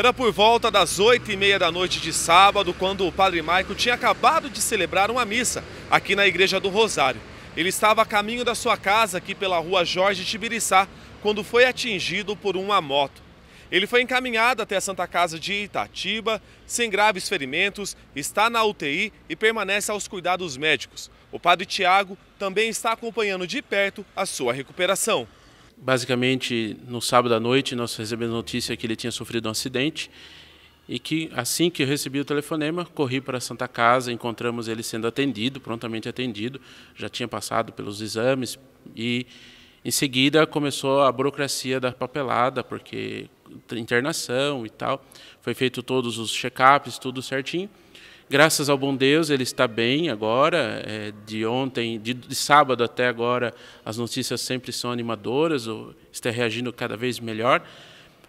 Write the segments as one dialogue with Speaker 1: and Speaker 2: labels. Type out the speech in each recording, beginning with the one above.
Speaker 1: Era por volta das oito e meia da noite de sábado, quando o padre Maico tinha acabado de celebrar uma missa aqui na Igreja do Rosário. Ele estava a caminho da sua casa aqui pela rua Jorge Tibiriçá, quando foi atingido por uma moto. Ele foi encaminhado até a Santa Casa de Itatiba, sem graves ferimentos, está na UTI e permanece aos cuidados médicos. O padre Tiago também está acompanhando de perto a sua
Speaker 2: recuperação basicamente, no sábado à noite, nós recebemos notícia que ele tinha sofrido um acidente e que, assim que eu recebi o telefonema, corri para a Santa Casa, encontramos ele sendo atendido, prontamente atendido, já tinha passado pelos exames e, em seguida, começou a burocracia da papelada, porque internação e tal, foi feito todos os check-ups, tudo certinho, Graças ao bom Deus, ele está bem agora. É, de ontem, de, de, sábado até agora, as notícias sempre são animadoras, ou está reagindo cada vez melhor.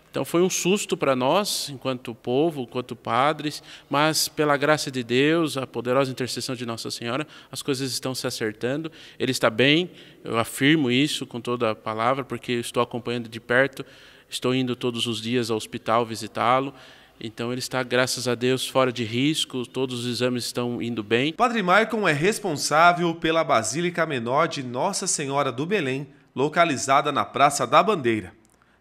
Speaker 2: Então foi um susto para nós, enquanto povo, enquanto padres, mas pela graça de Deus, a poderosa intercessão de Nossa Senhora, as coisas estão se acertando. Ele está bem, eu afirmo isso com toda a palavra, porque estou acompanhando de perto, estou indo todos os dias ao hospital visitá-lo. Então ele está, graças a Deus, fora de risco, todos os exames estão indo bem.
Speaker 1: Padre Maicon é responsável pela Basílica Menor de Nossa Senhora do Belém, localizada na Praça da Bandeira.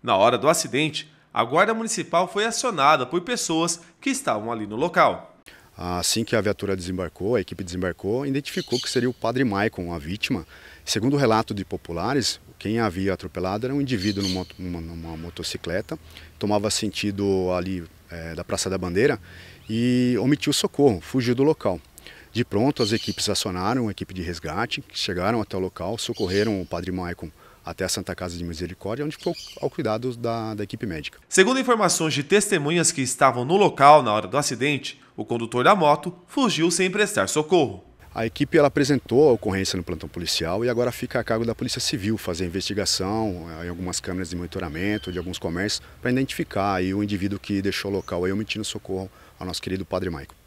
Speaker 1: Na hora do acidente, a Guarda Municipal foi acionada por pessoas que estavam ali no local.
Speaker 3: Assim que a viatura desembarcou, a equipe desembarcou, identificou que seria o padre Maicon a vítima. Segundo o relato de populares, quem havia atropelado era um indivíduo numa, numa, numa motocicleta, tomava sentido ali é, da Praça da Bandeira e omitiu socorro, fugiu do local. De pronto, as equipes acionaram a equipe de resgate, que chegaram até o local, socorreram o padre Maicon até a Santa Casa de Misericórdia, onde ficou ao cuidado da, da, equipe médica.
Speaker 1: Segundo informações de testemunhas que estavam no local na hora do acidente, o condutor da moto fugiu sem prestar
Speaker 3: socorro. A equipe ela apresentou a ocorrência no plantão policial e agora fica a cargo da Polícia Civil fazer a investigação eh, em algumas câmeras de monitoramento de alguns comércios para identificar aí o indivíduo que deixou o local aí omitindo socorro ao nosso querido Padre Maico.